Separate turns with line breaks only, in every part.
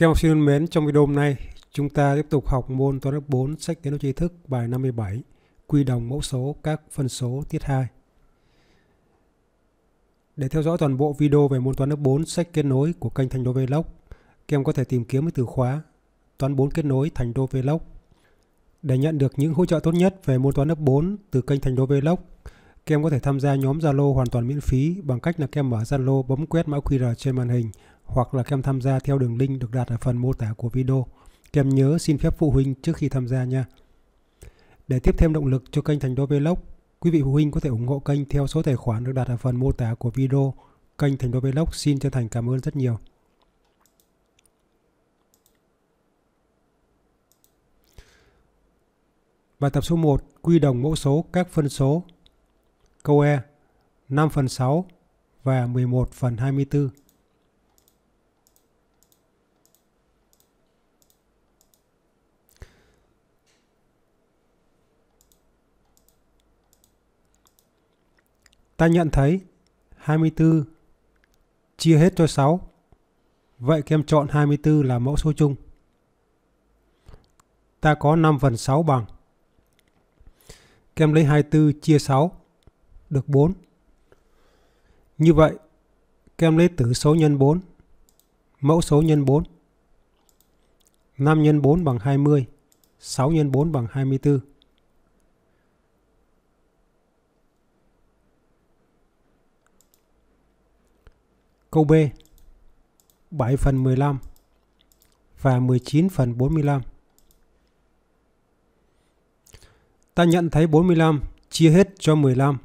Các em học sinh thân mến, trong video hôm nay chúng ta tiếp tục học môn toán lớp 4 sách tiếng Đức tri thức bài 57 quy đồng mẫu số các phân số tiết 2. Để theo dõi toàn bộ video về môn toán lớp 4 sách kết nối của kênh Thành Đô Vlog, các em có thể tìm kiếm với từ khóa toán 4 kết nối Thành Đô Vlog. Để nhận được những hỗ trợ tốt nhất về môn toán lớp 4 từ kênh Thành Đô Vlog, các em có thể tham gia nhóm Zalo hoàn toàn miễn phí bằng cách là các em mở Zalo bấm quét mã QR trên màn hình hoặc là các tham gia theo đường link được đặt ở phần mô tả của video. Các nhớ xin phép phụ huynh trước khi tham gia nha. Để tiếp thêm động lực cho kênh Thành Đô Vlog, quý vị phụ huynh có thể ủng hộ kênh theo số tài khoản được đặt ở phần mô tả của video. Kênh Thành Đô Vlog xin chân thành cảm ơn rất nhiều. Bài tập số 1 quy đồng mẫu số các phân số. Câu E 5 phần 6 và 11 phần 24. Ta nhận thấy 24 chia hết cho 6. Vậy kem chọn 24 là mẫu số chung. Ta có 5 phần 6 bằng. kem lấy 24 chia 6 được 4. Như vậy, kem lấy tử số nhân 4, mẫu số nhân 4. 5 nhân 4 bằng 20, 6 nhân 4 bằng 24. Câu B 7 phần 15 và 19 phần 45. Ta nhận thấy 45 chia hết cho 15.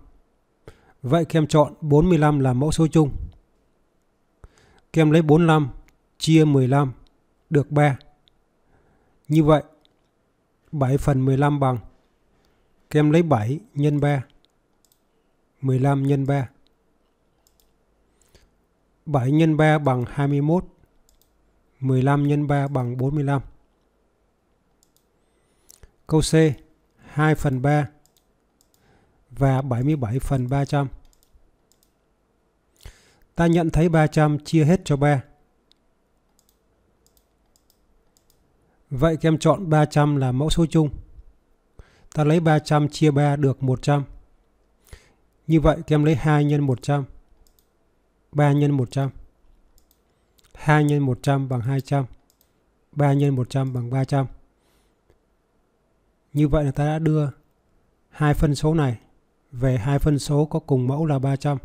Vậy kem chọn 45 là mẫu số chung. Kem lấy 45 chia 15 được 3. Như vậy 7 phần 15 bằng kem lấy 7 nhân 3. 15 nhân 3. 7 x 3 bằng 21. 15 x 3 bằng 45. Câu C 2 phần 3 và 77 phần 300. Ta nhận thấy 300 chia hết cho 3. Vậy kem em chọn 300 là mẫu số chung. Ta lấy 300 chia 3 được 100. Như vậy kem lấy 2 nhân 100. 3 nhân 100. 2 nhân 100 bằng 200. 3 nhân 100 bằng 300. Như vậy là ta đã đưa hai phân số này về hai phân số có cùng mẫu là 300.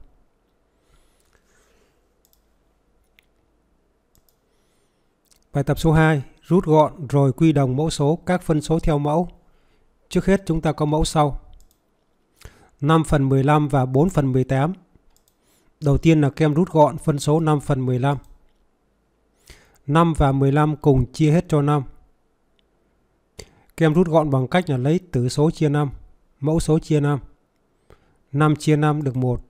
Bài tập số 2, rút gọn rồi quy đồng mẫu số các phân số theo mẫu. Trước hết chúng ta có mẫu sau. 5 phần 15 và 4 phần 18 Đầu tiên là kem rút gọn phân số 5 phần 15. 5 và 15 cùng chia hết cho 5. Kem rút gọn bằng cách là lấy tử số chia 5, mẫu số chia 5. 5 chia 5 được 1,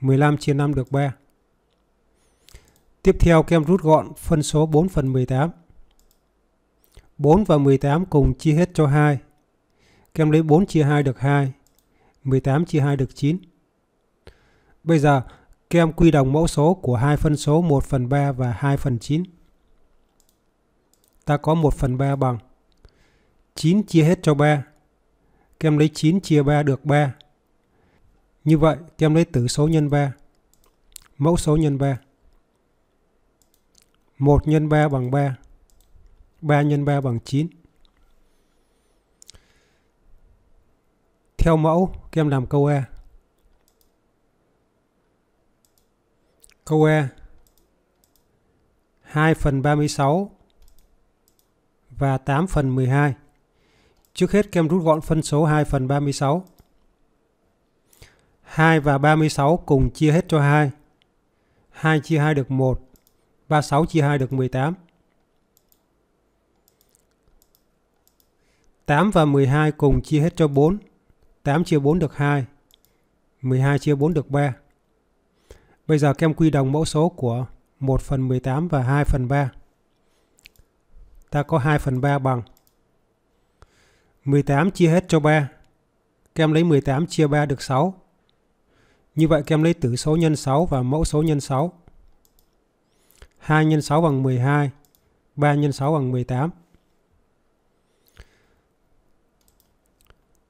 15 chia 5 được 3. Tiếp theo kem rút gọn phân số 4 phần 18. 4 và 18 cùng chia hết cho 2. Kem lấy 4 chia 2 được 2, 18 chia 2 được 9. Bây giờ kem quy đồng mẫu số của hai phân số 1 phần 3 và 2 phần 9. Ta có 1 phần 3 bằng 9 chia hết cho 3. kem lấy 9 chia 3 được 3. Như vậy, kem lấy tử số nhân 3. Mẫu số nhân 3. 1 nhân 3 bằng 3. 3 nhân 3 bằng 9. Theo mẫu, kem làm câu A. Câu E 2 phần 36 và 8 phần 12. Trước hết kem rút gọn phân số 2 phần 36. 2 và 36 cùng chia hết cho 2. 2 chia 2 được 1, 36 chia 2 được 18. 8 và 12 cùng chia hết cho 4. 8 chia 4 được 2. 12 chia 4 được 3. Bây giờ kem quy đồng mẫu số của 1 phần 18 và 2 phần 3. Ta có 2 phần 3 bằng 18 chia hết cho 3. kem em lấy 18 chia 3 được 6. Như vậy kem lấy tử số nhân 6 và mẫu số nhân 6. 2 nhân 6 bằng 12, 3 nhân 6 bằng 18.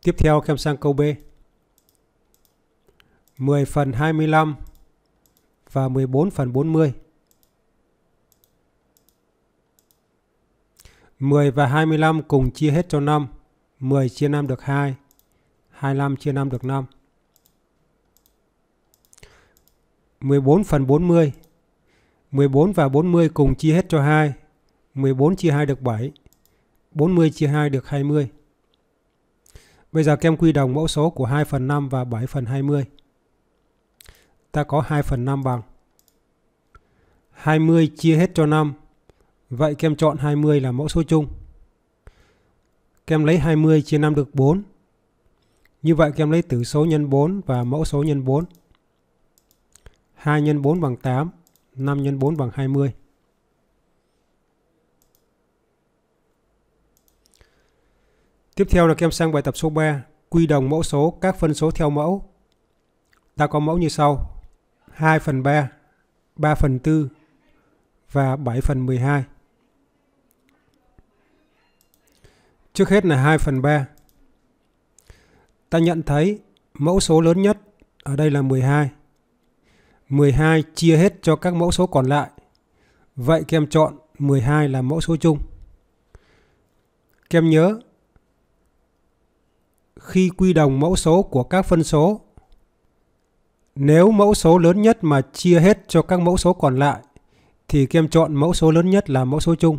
Tiếp theo kem sang câu B. 10 phần 25 và 14 phần 40. 10 và 25 cùng chia hết cho 5. 10 chia 5 được 2. 25 chia 5 được 5. 14 phần 40. 14 và 40 cùng chia hết cho 2. 14 chia 2 được 7. 40 chia 2 được 20. Bây giờ kem quy đồng mẫu số của 2 phần 5 và 7 phần 20 ta có 2 phần 5 bằng 20 chia hết cho 5 Vậy kem chọn 20 là mẫu số chung Kem lấy 20 chia 5 được 4 Như vậy kem lấy tử số nhân 4 và mẫu số nhân 4 2 nhân 4 bằng 8 5 nhân 4 bằng 20 Tiếp theo là kem sang bài tập số 3 Quy đồng mẫu số các phân số theo mẫu Ta có mẫu như sau 2 phần 3, 3 phần 4 và 7 phần 12. Trước hết là 2 phần 3. Ta nhận thấy mẫu số lớn nhất ở đây là 12. 12 chia hết cho các mẫu số còn lại. Vậy kem em chọn 12 là mẫu số chung. Kem nhớ khi quy đồng mẫu số của các phân số nếu mẫu số lớn nhất mà chia hết cho các mẫu số còn lại thì kem chọn mẫu số lớn nhất là mẫu số chung.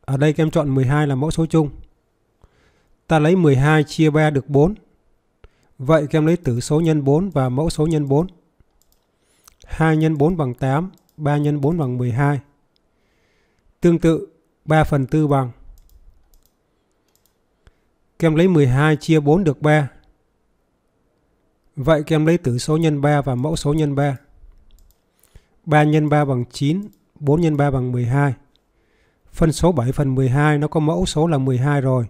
Ở đây kem em chọn 12 là mẫu số chung. Ta lấy 12 chia 3 được 4. Vậy kem lấy tử số nhân 4 và mẫu số nhân 4. 2 nhân 4 bằng 8, 3 nhân 4 bằng 12. Tương tự 3 phần 4 bằng. kem em lấy 12 chia 4 được 3. Vậy kem lấy tử số nhân 3 và mẫu số nhân 3. 3 nhân 3 bằng 9, 4 nhân 3 bằng 12. Phân số 7 phần 12 nó có mẫu số là 12 rồi.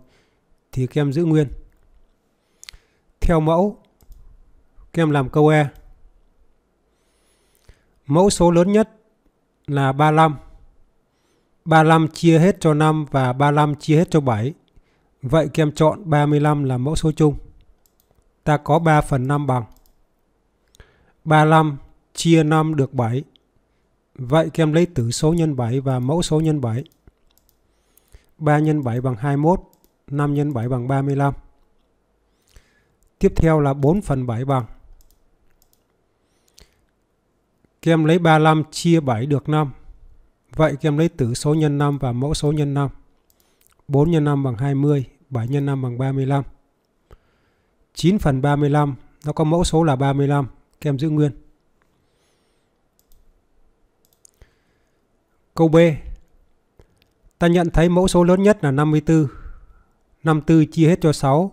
Thì kem giữ nguyên. Theo mẫu, kem làm câu E. Mẫu số lớn nhất là 35. 35 chia hết cho 5 và 35 chia hết cho 7. Vậy các em chọn 35 là mẫu số chung ta có 3 phần 5 bằng. 35 chia 5 được 7. Vậy kem lấy tử số nhân 7 và mẫu số nhân 7. 3 x 7 bằng 21, 5 x 7 bằng 35. Tiếp theo là 4 phần 7 bằng. Các em lấy 35 chia 7 được 5. Vậy kem lấy tử số nhân 5 và mẫu số nhân 5. 4 x 5 bằng 20, 7 x 5 bằng 35. 9 phần 35 nó có mẫu số là 35 các em giữ nguyên câu B ta nhận thấy mẫu số lớn nhất là 54 54 chia hết cho 6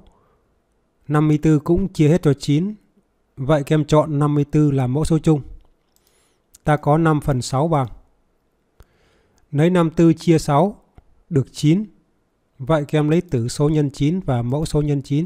54 cũng chia hết cho 9 vậy các em chọn 54 là mẫu số chung ta có 5 phần 6 bằng lấy 54 chia 6 được 9 vậy kem lấy tử số nhân 9 và mẫu số nhân 9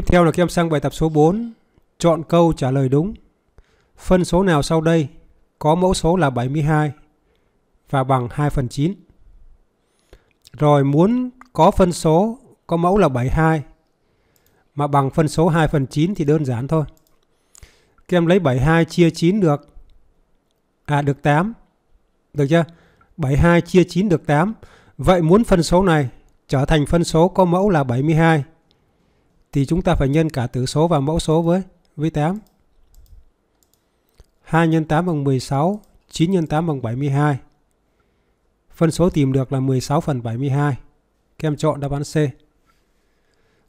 Tiếp theo là các em sang bài tập số 4, chọn câu trả lời đúng. Phân số nào sau đây có mẫu số là 72 và bằng 2 phần 9. Rồi muốn có phân số có mẫu là 72 mà bằng phân số 2 phần 9 thì đơn giản thôi. Các em lấy 72 chia 9 được à được 8. Được chưa? 72 chia 9 được 8. Vậy muốn phân số này trở thành phân số có mẫu là 72 thì chúng ta phải nhân cả tử số và mẫu số với với 8. 2 x 8 bằng 16, 9 x 8 bằng 72. Phân số tìm được là 16 phần 72. Các em chọn đáp án C.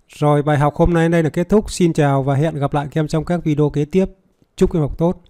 Rồi bài học hôm nay đây là kết thúc. Xin chào và hẹn gặp lại các em trong các video kế tiếp. Chúc em học tốt.